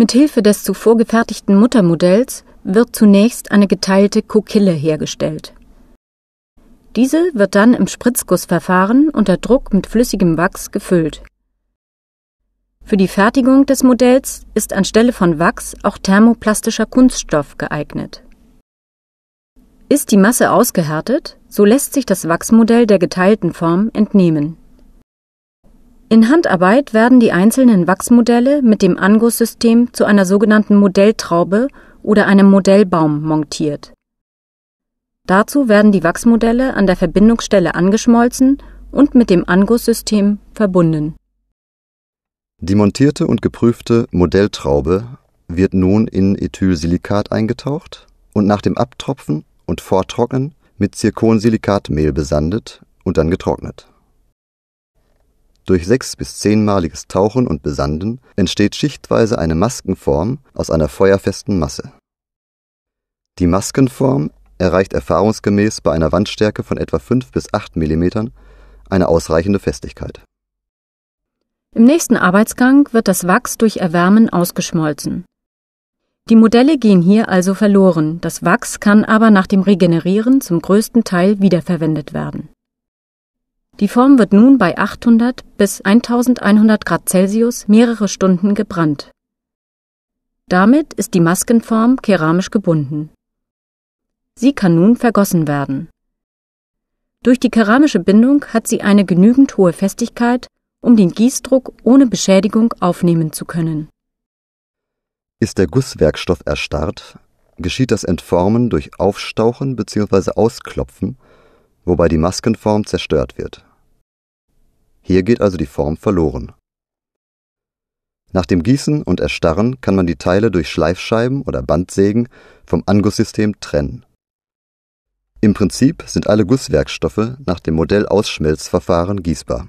Mithilfe des zuvor gefertigten Muttermodells wird zunächst eine geteilte Kokille hergestellt. Diese wird dann im Spritzgussverfahren unter Druck mit flüssigem Wachs gefüllt. Für die Fertigung des Modells ist anstelle von Wachs auch thermoplastischer Kunststoff geeignet. Ist die Masse ausgehärtet, so lässt sich das Wachsmodell der geteilten Form entnehmen in Handarbeit werden die einzelnen Wachsmodelle mit dem Angusssystem zu einer sogenannten Modelltraube oder einem Modellbaum montiert. Dazu werden die Wachsmodelle an der Verbindungsstelle angeschmolzen und mit dem Angusssystem verbunden. Die montierte und geprüfte Modelltraube wird nun in Ethylsilikat eingetaucht und nach dem Abtropfen und Vortrocknen mit Zirkonsilikatmehl besandet und dann getrocknet durch sechs bis zehnmaliges Tauchen und Besanden entsteht schichtweise eine Maskenform aus einer feuerfesten Masse. Die Maskenform erreicht erfahrungsgemäß bei einer Wandstärke von etwa 5 bis 8 Millimetern eine ausreichende Festigkeit. Im nächsten Arbeitsgang wird das Wachs durch Erwärmen ausgeschmolzen. Die Modelle gehen hier also verloren, das Wachs kann aber nach dem Regenerieren zum größten Teil wiederverwendet werden die Form wird nun bei 800 bis 1100 Grad Celsius mehrere Stunden gebrannt. Damit ist die Maskenform keramisch gebunden. Sie kann nun vergossen werden. Durch die keramische Bindung hat sie eine genügend hohe Festigkeit, um den Gießdruck ohne Beschädigung aufnehmen zu können. Ist der Gusswerkstoff erstarrt, geschieht das Entformen durch Aufstauchen bzw. Ausklopfen, wobei die Maskenform zerstört wird hier geht also die Form verloren. Nach dem Gießen und Erstarren kann man die Teile durch Schleifscheiben oder Bandsägen vom Angusssystem trennen. Im Prinzip sind alle Gusswerkstoffe nach dem Modell Ausschmelzverfahren gießbar